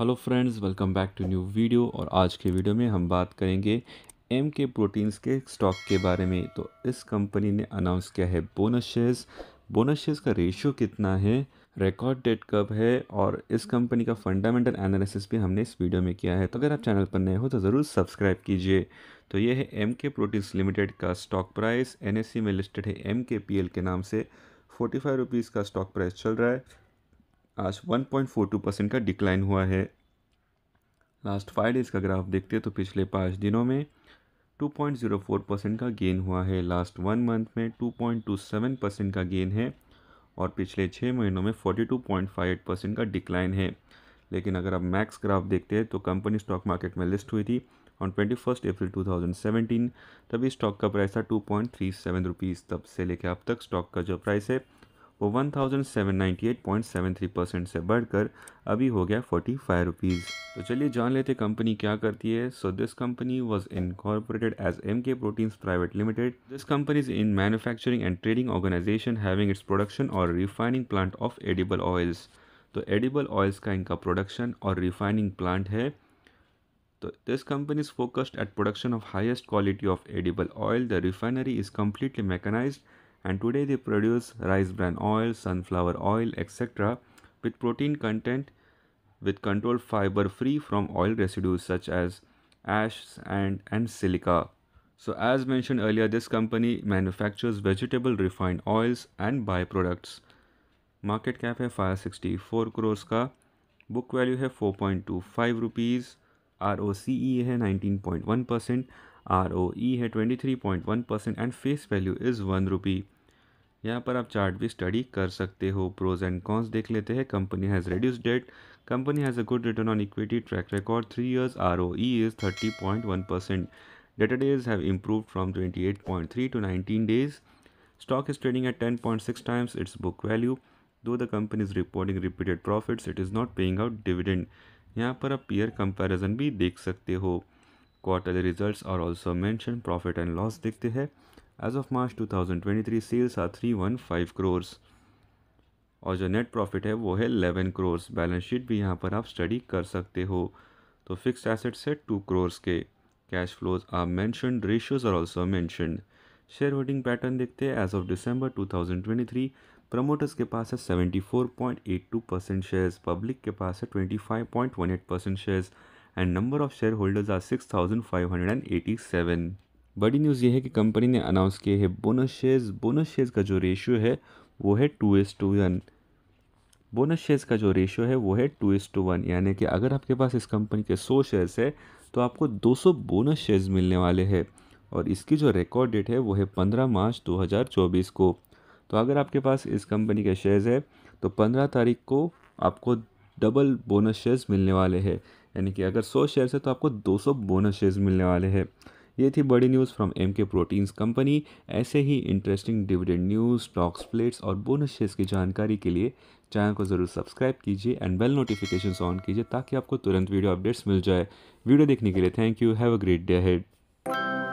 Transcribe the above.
Hello friends welcome back to new video और आज के वीडियो में हम बात करेंगे एम के प्रोटीन्स के स्टॉक के बारे में तो इस कंपनी ने अनाउंस किया है बोनस शेयर्स बोनस शेयर्स का रेशियो कितना है रिकॉर्ड डेट कब है और इस कंपनी का फंडामेंटल एनालिसिस भी हमने इस वीडियो में किया है तो अगर आप चैनल पर नए हो तो ज़रूर सब्सक्राइब कीजिए तो ये है एम के प्रोटीन्स लिमिटेड का स्टॉक प्राइस एन में लिस्टेड है एम के पी एल के नाम से फोर्टी फाइव रुपीज़ का स्टॉक प्राइस चल रहा है आज 1.42 परसेंट का डिक्लाइन हुआ है लास्ट फाइव डेज़ का ग्राफ देखते हैं तो पिछले पाँच दिनों में 2.04 परसेंट का गेन हुआ है लास्ट वन मंथ में 2.27 परसेंट का गेन है और पिछले छः महीनों में 42.58 परसेंट का डिक्लाइन है लेकिन अगर आप मैक्स ग्राफ देखते हैं तो कंपनी स्टॉक मार्केट में लिस्ट हुई थी on twenty first April two thousand seventeen तभी स्टॉक का प्राइस था two point three seven rupees तब से लेकर अब तक स्टॉक का जो प्राइस है वो 1798.73 परसेंट से बढ़कर अभी हो गया फोर्टी फाइव रुपीज़ तो चलिए जान लेते कंपनी क्या करती है so this company was incorporated as M K proteins private limited this company is in manufacturing and trading organisation having its production और refining plant of edible oils तो edible oils का इनका प्रोडक्शन और refining plant है तो this company is focused at production of highest quality of edible oil the refinery is completely mechanized and today they produce rice bran oil, sunflower oil, etc. with protein content with controlled fiber free from oil residues such as ash, and and silica. So as mentioned earlier, this company manufactures vegetable refined oils and byproducts. Market cap है 564 crores ka, book value है 4.25 rupees, ROCE O है ROE R E and face value is one rupee. यहाँ पर आप chart भी study कर सकते हो प्रोज एंड कॉन्स देख लेते हैं company has reduce debt company has a good return on equity track record three years R O E is thirty point one percent debtor days have improve from twenty eight point three to nineteen days stock is trading at ten point six times its book value though the company is reporting repeated profits it is not paying out dividend यहाँ पर आप peer comparison भी देख सकते हो quarterly result और also mention profit and loss देखते हैं as of March 2023 three one 315 crores और जो नेट प्रॉफिट है वो है 11 करोर्स बैलेंस शीट भी यहाँ पर आप स्टडी कर सकते हो तो फिक्स एसेट्स है टू करोर्स के cash flows are mentioned ratios are also mentioned share holding pattern देखते हैं as of December to promoters के पास है 74.82 परसेंट शेयर्स पब्लिक के पास है 25.18 percent shares and number of share holders are 6587 बड़ी न्यूज़ ये है कि कंपनी ने अनाउंस किए है बोनस शेयर्स बोनस शेयर्स का जो रेशियो है वो है two is to one bonus shares का जो रेशियो है वो है टू एस टू वन यानी कि अगर आपके पास इस कंपनी के सौ शेयर्स है तो आपको दो सौ बोनस शेयर्स मिलने वाले हैं और इसकी जो रिकॉर्ड डेट है वो है पंद्रह मार्च दो हज़ार चौबीस को तो अगर आपके पास इस कंपनी के शेयर्स है तो पंद्रह तारीख को आपको डबल बोनस शेयर्स मिलने वाले हैं यानी कि अगर सौ शेयर्स है तो आपको दो सौ बोनस शेयर्स मिलने वाले हैं ये थी बड़ी news from M K proteins company ऐसे ही interesting dividend news stock splits और बोनस शेयर्स की जानकारी के लिए चैनल को ज़रूर सब्सक्राइब कीजिए एंड बेल नोटिफिकेशन ऑन कीजिए ताकि आपको तुरंत वीडियो अपडेट्स मिल जाए वीडियो देखने के लिए thank you have a great day head